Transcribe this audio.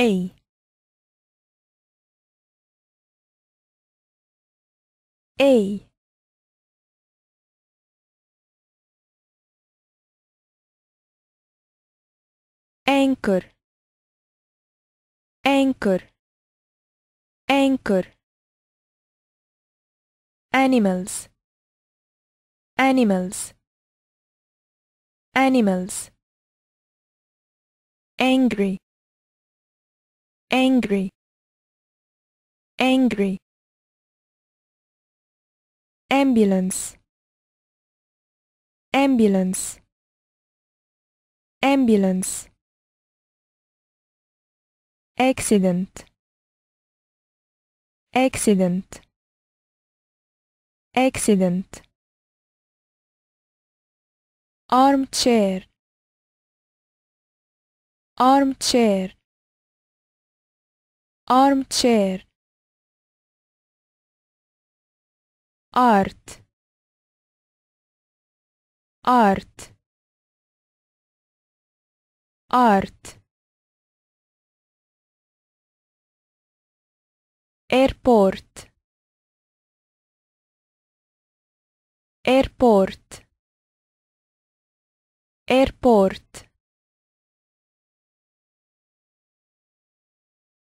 A A anchor anchor anchor animals animals animals angry angry angry ambulance ambulance ambulance accident accident accident armchair armchair armchair art art art airport airport airport